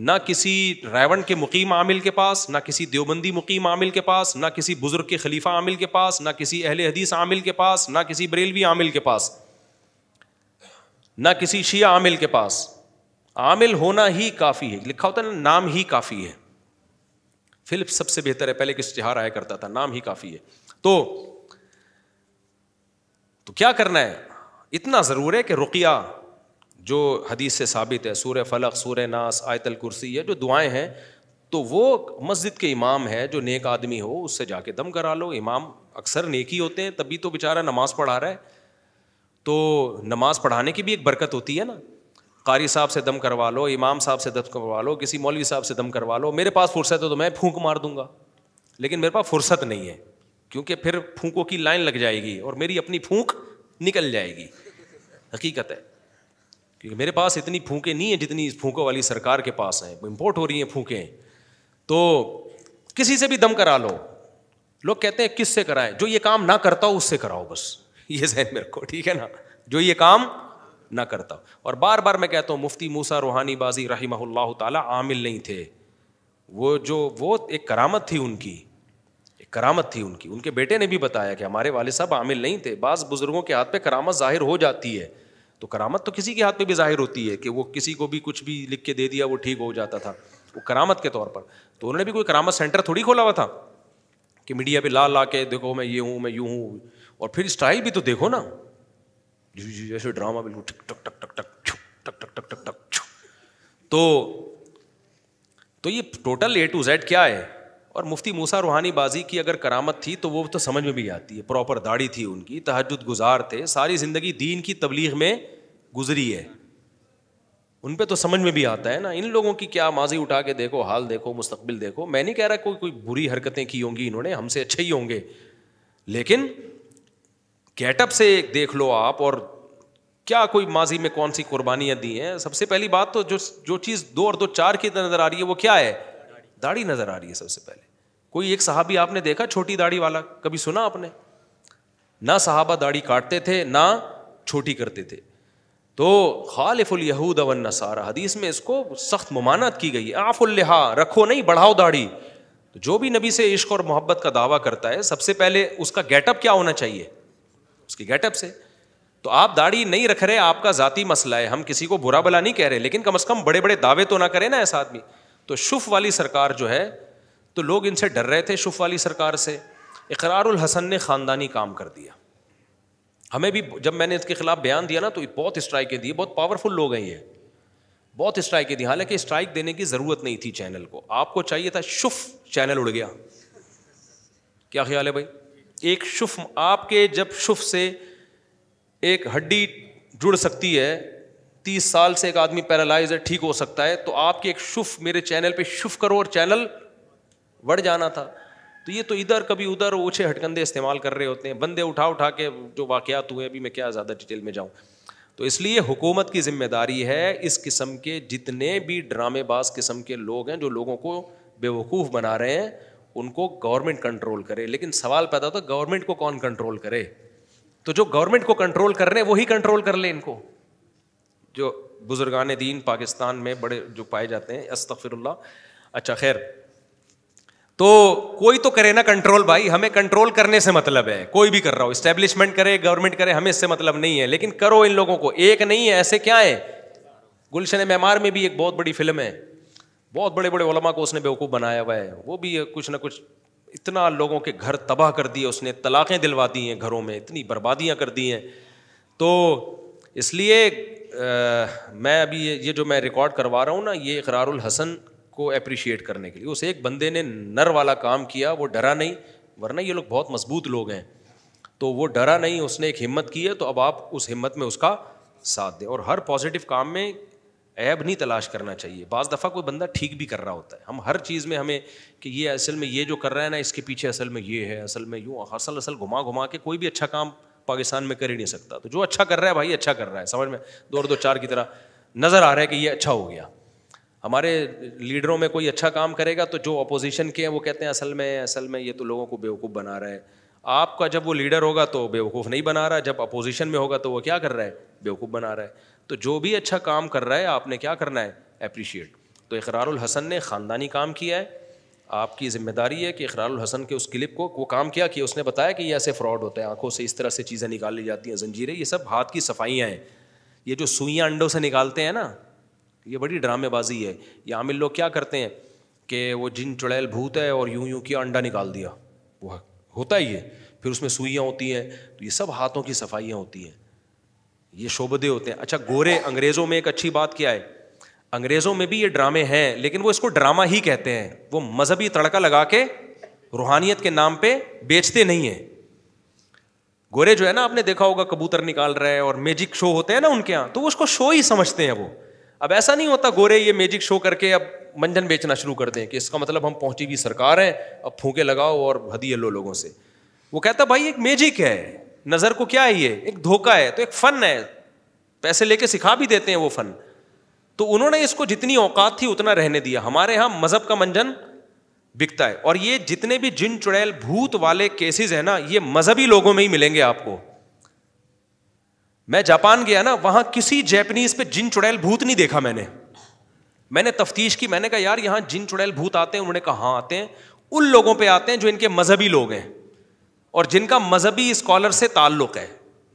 ना किसी रावण के मुकीम आमिल के पास ना किसी देवबंदी मुकीम आमिल के पास ना किसी बुज़ुर्ग के खलीफा आमिल के पास ना किसी अहले हदीस आमिल के पास ना किसी बरेलवी आमिल के पास ना किसी शिया आमिल के पास आमिल होना ही काफ़ी है लिखा होता है ना नाम ही काफ़ी है फिलिप सबसे बेहतर है पहले किस इश्तहार आया करता था नाम ही काफ़ी है तो तो क्या करना है इतना ज़रूर है कि रुकिया जो हदीस से साबित है सूर फलक सूर नास आयतल कुर्सी है जो दुआएं हैं तो वो मस्जिद के इमाम है जो नेक आदमी हो उससे जाके दम करा लो इमाम अक्सर नेक ही होते हैं तभी तो बेचारा नमाज़ पढ़ा रहा है तो नमाज़ पढ़ाने की भी एक बरकत होती है ना कारी साहब से दम करवा लो इमाम साहब से दम करवा लो किसी मौलवी साहब से दम करवा लो मेरे पास फुर्सत है तो मैं फूंक मार दूंगा लेकिन मेरे पास फुर्सत नहीं है क्योंकि फिर फूकों की लाइन लग जाएगी और मेरी अपनी फूंक निकल जाएगी हकीकत है क्योंकि मेरे पास इतनी फूकें नहीं हैं जितनी फूकों वाली सरकार के पास हैं इम्पोर्ट हो रही हैं फूकें तो किसी से भी दम करा लो लोग कहते हैं किससे कराएं जो ये काम ना करता हो उससे कराओ बस ये जहन में रखो ठीक है ना जो ये काम ना करता और बार बार मैं कहता हूँ मुफ्ती मूसा रूहानी बाजी रही ताला आमिल नहीं थे वो जो वो एक करामत थी उनकी करामत थी उनकी उनके बेटे ने भी बताया कि हमारे वाले साहब आमिल नहीं थे बास बुज़ुर्गों के हाथ पे करामत ज़ाहिर हो जाती है तो करामत तो किसी के हाथ पे भी ज़ाहिर होती है कि वो किसी को भी कुछ भी लिख के दे दिया वो ठीक हो जाता था वो करामत के तौर पर तो उन्होंने भी कोई करामत सेंटर थोड़ी खोला हुआ था कि मीडिया पर ला ला के देखो मैं ये हूँ मैं यूँ हूँ और फिर स्टाइल भी तो देखो ना जैसे ड्रामा बिल्कुल टक टक टक टक टक टक टक टक टक टक तो तो ये टोटल ए टू जेड क्या है और मुफ्ती मूसा रूहानी बाजी की अगर करामत थी तो वो तो समझ में भी आती है प्रॉपर दाढ़ी थी उनकी तहजद गुजार थे सारी ज़िंदगी दीन की तबलीग में गुजरी है उन पर तो समझ में भी आता है ना इन लोगों की क्या माजी उठा के देखो हाल देखो मुस्तबिल देखो मैं नहीं कह रहा कोई कोई बुरी हरकतें की होंगी इन्होंने हमसे अच्छे ही होंगे लेकिन गेटअप से देख लो आप और क्या कोई माजी में कौन सी कुर्बानियाँ दी हैं सबसे पहली बात तो जो जो चीज़ दो और दो चार की नज़र आ रही है वो क्या है दाढ़ी नज़र आ रही है सबसे पहले कोई एक साहबी आपने देखा छोटी दाढ़ी वाला कभी सुना आपने ना साहबा दाढ़ी काटते थे ना छोटी करते थे तो खालिफुल यहूद अवन नसारा हदीस में इसको सख्त ममानत की गई है आफुल्लिहा रखो नहीं बढ़ाओ दाढ़ी तो जो भी नबी से इश्क और मोहब्बत का दावा करता है सबसे पहले उसका गेटअप क्या होना चाहिए उसके गेटअप से तो आप दाढ़ी नहीं रख रहे आपका जाती मसला है हम किसी को बुरा भला नहीं कह रहे लेकिन कम अज़ कम बड़े बड़े दावे तो ना करें ना ऐसा आदमी तो शुफ वाली सरकार जो है तो लोग इनसे डर रहे थे शुफ वाली सरकार से इकरारुल हसन ने ख़ानदानी काम कर दिया हमें भी जब मैंने इसके खिलाफ बयान दिया ना तो बहुत स्ट्राइकें दी बहुत पावरफुल लोग हैं ये बहुत स्ट्राइकें दी हालांकि स्ट्राइक देने की ज़रूरत नहीं थी चैनल को आपको चाहिए था शुफ चैनल उड़ गया क्या ख्याल है भाई एक शुफ आपके जब शुफ से एक हड्डी जुड़ सकती है तीस साल से एक आदमी पैरालाइज है ठीक हो सकता है तो आपके एक शुफ मेरे चैनल पे शुफ करो और चैनल बढ़ जाना था तो ये तो इधर कभी उधर ऊँचे हटकंदे इस्तेमाल कर रहे होते हैं बंदे उठा उठा के जो वाक़ात हुए अभी मैं क्या ज़्यादा डिटेल में जाऊँ तो इसलिए हुकूमत की जिम्मेदारी है इस किस्म के जितने भी ड्रामेबाज किस्म के लोग हैं जो लोगों को बेवकूफ़ बना रहे हैं उनको गवर्नमेंट कंट्रोल करे लेकिन सवाल पैदा होता गवर्नमेंट को कौन कंट्रोल करे तो जो गवर्नमेंट को कंट्रोल कर रहे हैं वही कंट्रोल कर ले इनको जो बुज़ुर्गान दीन पाकिस्तान में बड़े जो पाए जाते हैं अस्तफ़िरल्ला अच्छा खैर तो कोई तो करे ना कंट्रोल भाई हमें कंट्रोल करने से मतलब है कोई भी कर रहा हो स्टेब्लिशमेंट करे गवर्नमेंट करे हमें इससे मतलब नहीं है लेकिन करो इन लोगों को एक नहीं है ऐसे क्या है गुलशन मैमार में भी एक बहुत बड़ी फिल्म है बहुत बड़े बड़े ओलमा को उसने बेवकूफ़ बनाया हुआ है वो भी कुछ ना कुछ इतना लोगों के घर तबाह कर दिए उसने तलाक़ें दिलवा दी हैं घरों में इतनी बर्बादियाँ कर दी हैं तो इसलिए आ, मैं अभी ये, ये जो मैं रिकॉर्ड करवा रहा हूँ ना ये इकरार हसन को अप्रिशिएट करने के लिए उस एक बंदे ने नर वाला काम किया वो डरा नहीं वरना ये लोग बहुत मजबूत लोग हैं तो वो डरा नहीं उसने एक हिम्मत की है तो अब आप उस हिम्मत में उसका साथ दें और हर पॉजिटिव काम में ऐब नहीं तलाश करना चाहिए बज़ दफ़ा कोई बंदा ठीक भी कर रहा होता है हम हर चीज़ में हमें कि ये असल में ये जो कर रहा है ना इसके पीछे असल में ये है असल में यूँ असल असल घुमा घुमा के कोई भी अच्छा काम पाकिस्तान में कर ही नहीं सकता तो जो अच्छा कर रहा है भाई अच्छा कर रहा है समझ में दो और दो चार की तरह नज़र आ रहा है कि ये अच्छा हो गया हमारे लीडरों में कोई अच्छा काम करेगा तो जो अपोजिशन के हैं वो कहते हैं असल में असल में ये तो लोगों को बेवकूफ़ बना रहा है आपका जब वो लीडर होगा तो बेवकूफ़ नहीं बना रहा जब अपोजिशन में होगा तो वो क्या कर रहा है बेवकूफ़ बना रहा है तो जो भी अच्छा काम कर रहा है आपने क्या करना है अप्रीशिएट तो इकरारुल हसन ने ख़ानदानी काम किया है आपकी जिम्मेदारी है कि अखराल हसन के उस क्लिप को वो काम क्या कि उसने बताया कि ये ऐसे फ्रॉड होते हैं आंखों से इस तरह से चीज़ें निकाली जाती हैं जंजीरें ये सब हाथ की सफाइयाँ हैं ये जो सुइयाँ अंडों से निकालते हैं ना ये बड़ी ड्रामेबाजी है ये आमिल लोग क्या करते हैं कि वो जिन चुड़ैल भूत है और यूं यूं किया अंडा निकाल दिया वो होता ही है फिर उसमें सुइयाँ होती हैं तो ये सब हाथों की सफाइयाँ होती हैं ये शोबदे होते हैं अच्छा गोरे अंग्रेज़ों में एक अच्छी बात क्या है अंग्रेज़ों में भी ये ड्रामे हैं लेकिन वो इसको ड्रामा ही कहते हैं वो मजहबी तड़का लगा के रूहानियत के नाम पे बेचते नहीं हैं गोरे जो है ना आपने देखा होगा कबूतर निकाल रहे हैं और मैजिक शो होते हैं ना उनके यहाँ तो वो उसको शो ही समझते हैं वो अब ऐसा नहीं होता गोरे ये मैजिक शो करके अब मंजन बेचना शुरू कर दें कि इसका मतलब हम पहुंची हुई सरकार है अब फूके लगाओ और हदिये लो लोगों से वो कहता भाई एक मैजिक है नज़र को क्या है ये एक धोखा है तो एक फ़न है पैसे लेके सिखा भी देते हैं वो फ़न तो उन्होंने इसको जितनी औकात थी उतना रहने दिया हमारे यहां मजहब का मंजन बिकता है और ये जितने भी जिन चुड़ैल भूत वाले केसेस हैं ना ये मजहबी लोगों में ही मिलेंगे आपको मैं जापान गया ना वहां किसी जैपनीज पे जिन चुड़ैल भूत नहीं देखा मैंने मैंने तफ्तीश की मैंने कहा यार यहां जिन चुड़ैल भूत आते हैं उन्होंने कहा हाँ, आते हैं उन लोगों पर आते हैं जो इनके मजहबी लोग हैं और जिनका मजहबी स्कॉलर से ताल्लुक है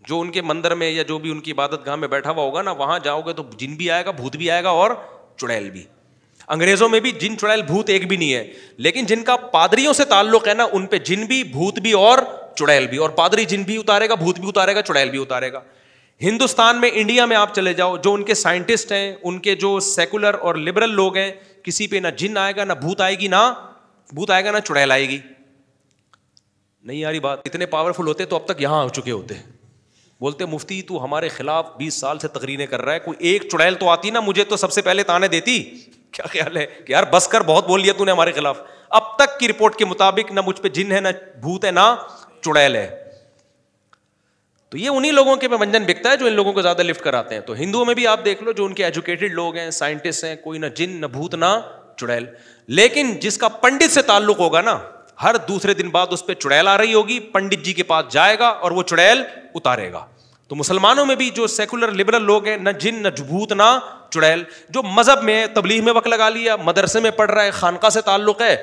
जो उनके मंदिर में या जो भी उनकी इबादत गाह में बैठा हुआ होगा ना वहां जाओगे तो जिन भी आएगा भूत भी आएगा और चुड़ैल भी अंग्रेजों में भी जिन चुड़ैल भूत एक भी नहीं है लेकिन जिनका पादरियों से ताल्लुक है ना उन पे जिन भी भूत भी और चुड़ैल भी और पादरी जिन भी उतारेगा भूत भी उतारेगा चुड़ैल भी उतारेगा हिंदुस्तान में इंडिया में आप चले जाओ जो उनके साइंटिस्ट हैं उनके जो सेकुलर और लिबरल लोग हैं किसी पे ना जिन आएगा ना भूत आएगी ना भूत आएगा ना चुड़ैल आएगी नहीं यारी बात इतने पावरफुल होते तो अब तक यहां आ चुके होते हैं बोलते मुफ्ती तू हमारे खिलाफ बीस साल से तकरीरें कर रहा है कोई एक चुड़ैल तो आती ना मुझे तो सबसे पहले ताने देती क्या ख्याल है कि यार बस कर बहुत बोल लिया तूने हमारे खिलाफ अब तक की रिपोर्ट के मुताबिक ना मुझ पर जिन है ना भूत है ना चुड़ैल है तो ये उन्हीं लोगों के में मंजन बिकता है जो इन लोगों को ज्यादा लिफ्ट कराते हैं तो हिंदुओं में भी आप देख लो जो उनके एजुकेटेड लोग हैं साइंटिस्ट हैं कोई ना जिन ना भूत ना चुड़ैल लेकिन जिसका पंडित से ताल्लुक होगा ना हर दूसरे दिन बाद उस पर चुड़ैल आ रही होगी पंडित जी के पास जाएगा और वो चुड़ैल उतारेगा तो मुसलमानों में भी जो सेकुलर लिबरल लोग हैं न जिन न जबूत ना चुड़ैल जो मजहब में तबलीग में वक्त लगा लिया मदरसे में पढ़ रहा है खानका से ताल्लुक है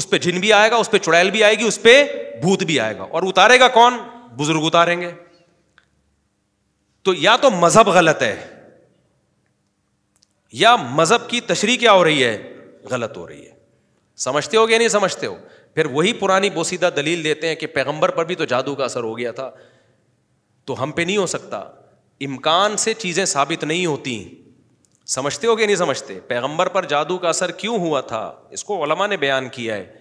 उस पर जिन भी आएगा उस पर चुड़ैल भी आएगी उस पर भूत भी आएगा और उतारेगा कौन बुजुर्ग उतारेंगे तो या तो मजहब गलत है या मजहब की तशरी क्या हो रही है गलत हो रही है समझते हो या नहीं समझते हो फिर वही पुरानी बोसीदा दलील देते हैं कि पैगंबर पर भी तो जादू का असर हो गया था तो हम पे नहीं हो सकता इम्कान से चीज़ें साबित नहीं होती समझते हो कि नहीं समझते पैगंबर पर जादू का असर क्यों हुआ था इसको ओलमा ने बयान किया है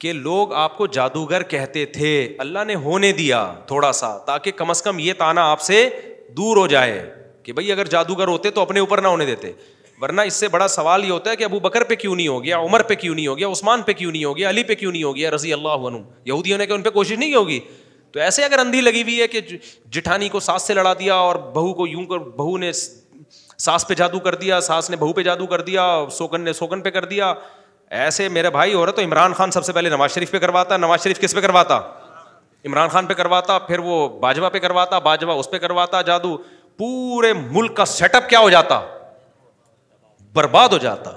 कि लोग आपको जादूगर कहते थे अल्लाह ने होने दिया थोड़ा सा ताकि कम अज़ कम ये ताना आपसे दूर हो जाए कि भाई अगर जादूगर होते तो अपने ऊपर ना होने देते वरना इससे बड़ा सवाल ये होता है कि अबू बकर पे क्यों नहीं हो गया उमर पे क्यों नहीं हो गया उस्मान पे क्यों नहीं हो गया अली पे क्यों नहीं हो गया रजी अल्लाह यहूदियों ने क्या उन पर कोशिश नहीं होगी तो ऐसे अगर अंधी लगी हुई है कि जिठानी को सास से लड़ा दिया और बहू को यूं कर बहू ने सास पे जादू कर दिया सास ने बहू पे जादू कर दिया सोगन ने सोगन पे कर दिया ऐसे मेरे भाई हो रहा तो इमरान खान सबसे पहले नवाज शरीफ पे करवाता नवाज शरीफ किस पे करवाता इमरान खान पे करवाता फिर वो बाजवा पे करवाता बाजवा उस पर करवाता जादू पूरे मुल्क का सेटअप क्या हो जाता बर्बाद हो जाता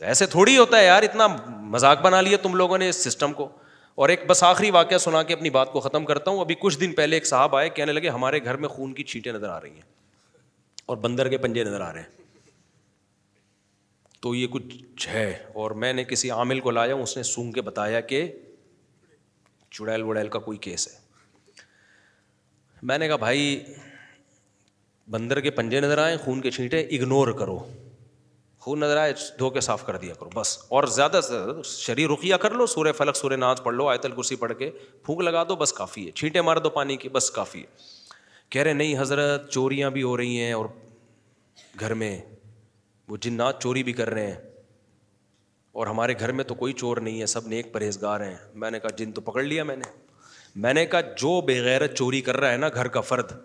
तो ऐसे थोड़ी होता है यार इतना मजाक बना लिया तुम लोगों ने इस सिस्टम को और एक बस आखिरी वाक्य सुना के अपनी बात को ख़त्म करता हूँ अभी कुछ दिन पहले एक साहब आए कहने लगे हमारे घर में खून की छीटें नज़र आ रही हैं और बंदर के पंजे नज़र आ रहे हैं तो ये कुछ है और मैंने किसी आमिल को लाया उसने सूंघ के बताया कि चुड़ैल वुड़ैल का कोई केस है मैंने कहा भाई बंदर के पंजे नज़र आए खून के छींटे इग्नोर करो खून नजर आए धो के साफ कर दिया करो बस और ज़्यादा से शरीर रुकिया कर लो सूर्य फलक सूर्य नाच पढ़ लो आयतल कुर्सी पढ़ के फूक लगा दो बस काफ़ी है छींटे मार दो पानी की बस काफ़ी है कह रहे नहीं हज़रत चोरियाँ भी हो रही हैं और घर में वो जिन्नात चोरी भी कर रहे हैं और हमारे घर में तो कोई चोर नहीं है सब नेक परहेजगार हैं मैंने कहा जिन तो पकड़ लिया मैंने मैंने कहा जो बेगैरत चोरी कर रहा है ना घर का फ़र्द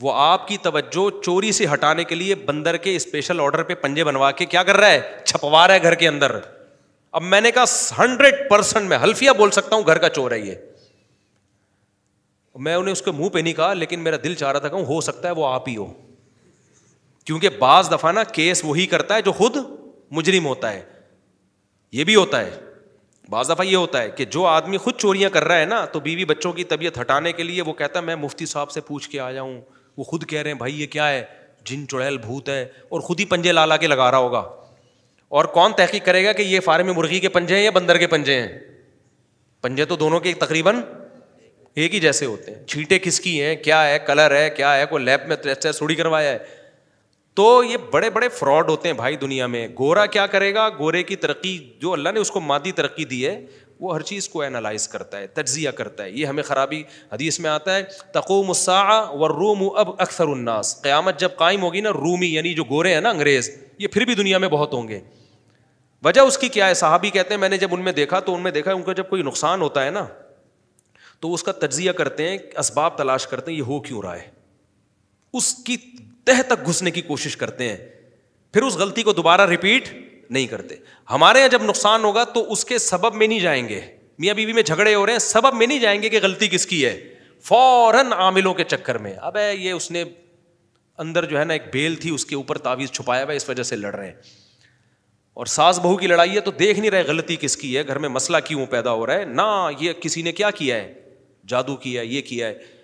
वो आपकी तवज्जो चोरी से हटाने के लिए बंदर के स्पेशल ऑर्डर पे पंजे बनवा के क्या कर रहा है छपवा रहा है घर के अंदर अब मैंने कहा हंड्रेड परसेंट मैं हल्फिया बोल सकता हूं घर का चोर है ये मैं उन्हें उसके मुंह पे नहीं कहा लेकिन मेरा दिल चाह रहा था कहूं हो सकता है वो आप ही हो क्योंकि बाज दफा ना केस वही करता है जो खुद मुजरिम होता है यह भी होता है बाज दफा यह होता है कि जो आदमी खुद चोरियां कर रहा है ना तो बीवी बच्चों की तबीयत हटाने के लिए वो कहता है मैं मुफ्ती साहब से पूछ के आ जाऊं वो खुद कह रहे हैं भाई ये क्या है जिन चुड़ैल भूत है और खुद ही पंजे ला ला के लगा रहा होगा और कौन तहकीक करेगा कि ये फार्म में मुर्गी के पंजे हैं या बंदर के पंजे हैं पंजे तो दोनों के तकरीबन एक ही जैसे होते हैं छीटे किसकी हैं क्या है कलर है क्या है कोई लैब में टेस्ट तो अच्छा सुड़ी करवाया है तो ये बड़े बड़े फ्रॉड होते हैं भाई दुनिया में गोरा क्या करेगा गोरे की तरक्की जो अल्लाह ने उसको मादी तरक्की दी है वो हर चीज़ को एनालाइज करता है तजिया करता है ये हमें ख़राबी हदीस में आता है तको तकोमसा व रूम अब अक्सर उन्नास क़्यामत जब कायम होगी ना रूमी यानी जो गोरे हैं ना अंग्रेज़ ये फिर भी दुनिया में बहुत होंगे वजह उसकी क्या है साहबी कहते हैं मैंने जब उनमें देखा तो उनमें देखा उनका जब कोई नुकसान होता है ना तो उसका तजिया करते हैं इसबाब तलाश करते हैं ये हो क्यों रहा है उसकी तह तक घुसने की कोशिश करते हैं फिर उस गलती को दोबारा रिपीट नहीं करते हमारे यहाँ जब नुकसान होगा तो उसके सबब में नहीं जाएंगे मियाँ बीवी में झगड़े हो रहे हैं सबब में नहीं जाएंगे कि गलती किसकी है फौरन आमिलों के चक्कर में अब ये उसने अंदर जो है ना एक बेल थी उसके ऊपर तावीज़ छुपाया हुआ इस वजह से लड़ रहे हैं और सास बहू की लड़ाई है तो देख नहीं रहे गलती किसकी है घर में मसला क्यों पैदा हो रहा है ना ये किसी ने क्या किया है जादू किया है ये किया है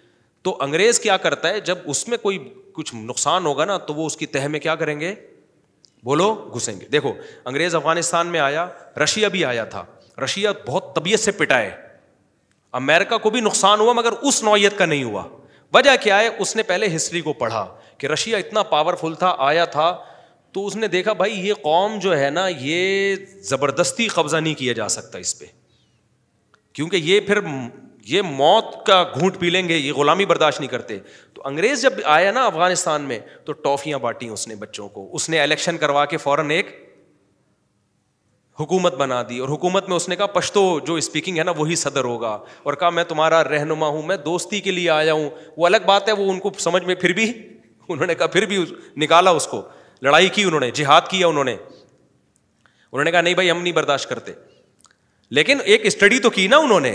तो अंग्रेज़ क्या करता है जब उसमें कोई कुछ नुकसान होगा ना तो वो उसकी तह में क्या करेंगे बोलो घुसेंगे देखो अंग्रेज अफगानिस्तान में आया रशिया भी आया था रशिया बहुत तबीयत से पिटाए अमेरिका को भी नुकसान हुआ मगर उस नौयत का नहीं हुआ वजह क्या है उसने पहले हिस्ट्री को पढ़ा कि रशिया इतना पावरफुल था आया था तो उसने देखा भाई ये कौम जो है ना ये ज़बरदस्ती कब्ज़ा नहीं किया जा सकता इस पर क्योंकि ये फिर ये मौत का घूंट पी लेंगे ये गुलामी बर्दाश्त नहीं करते तो अंग्रेज जब आया ना अफगानिस्तान में तो टॉफियां बांटी उसने बच्चों को उसने इलेक्शन करवा के फौरन एक हुकूमत बना दी और हुकूमत में उसने कहा पश्तो जो स्पीकिंग है ना वही सदर होगा और कहा मैं तुम्हारा रहनुमा हूं मैं दोस्ती के लिए आया हूं वो अलग बात है वो उनको समझ में फिर भी उन्होंने कहा फिर भी निकाला उसको लड़ाई की उन्होंने जिहाद किया उन्होंने उन्होंने कहा नहीं भाई हम नहीं बर्दाश्त करते लेकिन एक स्टडी तो की ना उन्होंने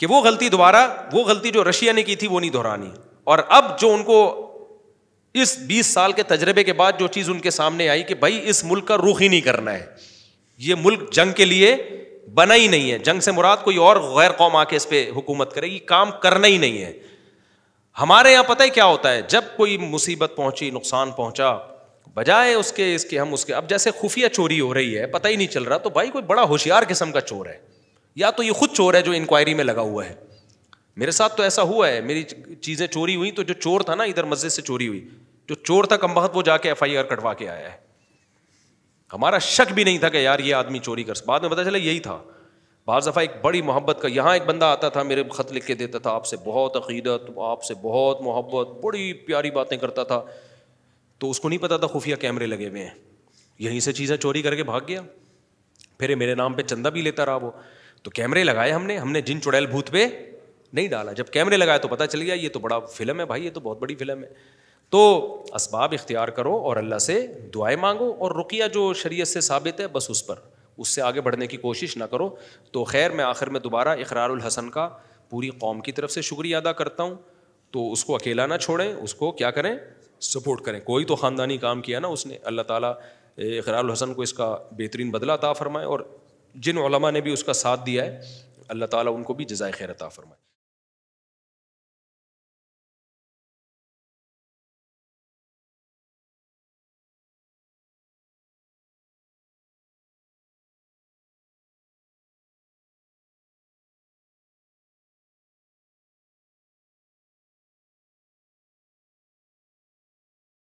कि वो गलती दोबारा वो गलती जो रशिया ने की थी वो नहीं दोहरानी और अब जो उनको इस 20 साल के तजर्बे के बाद जो चीज़ उनके सामने आई कि भाई इस मुल्क का रुख ही नहीं करना है ये मुल्क जंग के लिए बना ही नहीं है जंग से मुराद कोई और गैर कौम आके इस पर हुकूमत करे ये काम करना ही नहीं है हमारे यहाँ पता ही क्या होता है जब कोई मुसीबत पहुंची नुकसान पहुंचा बजाय उसके इसके हम उसके अब जैसे खुफिया चोरी हो रही है पता ही नहीं चल रहा तो भाई कोई बड़ा होशियार किस्म का चोर है या तो ये खुद चोर है जो इंक्वायरी में लगा हुआ है मेरे साथ तो ऐसा हुआ है मेरी चीज़ें चोरी हुई तो जो चोर था ना इधर मस्जिद से चोरी हुई जो चोर था कम वो जाके एफ आई आर कटवा के आया है हमारा शक भी नहीं था कि यार ये आदमी चोरी कर बाद में पता चला यही था बाज़ दफ़ा एक बड़ी मोहब्बत का यहाँ एक बंदा आता था मेरे ख़त लिख के देता था आपसे बहुत अकीदत आपसे बहुत मोहब्बत बड़ी प्यारी बातें करता था तो उसको नहीं पता था खुफिया कैमरे लगे हुए हैं यहीं से चीज़ें चोरी करके भाग गया फिर मेरे नाम पे चंदा भी लेता रहा वो तो कैमरे लगाए हमने हमने जिन चुड़ैल भूत पे नहीं डाला जब कैमरे लगाए तो पता चल गया ये तो बड़ा फिल्म है भाई ये तो बहुत बड़ी फिल्म है तो इसबाब इख्तियार करो और अल्लाह से दुआएं मांगो और रुकिया जो शरीय से साबित है बस उस पर उससे आगे बढ़ने की कोशिश ना करो तो खैर मैं आखिर में दोबारा इकरारुल हसन का पूरी कौम की तरफ से शुक्रिया अदा करता हूँ तो उसको अकेला ना छोड़ें उसको क्या करें सपोर्ट करें कोई तो ख़ानदानी काम किया ना उसने अल्लाह ताला इकरारुल हसन को इसका बेहतरीन बदला अता फरमाए और जिन ने भी उसका साथ दिया है अल्लाह ताला उनको भी जजाय खैर अता फरमाए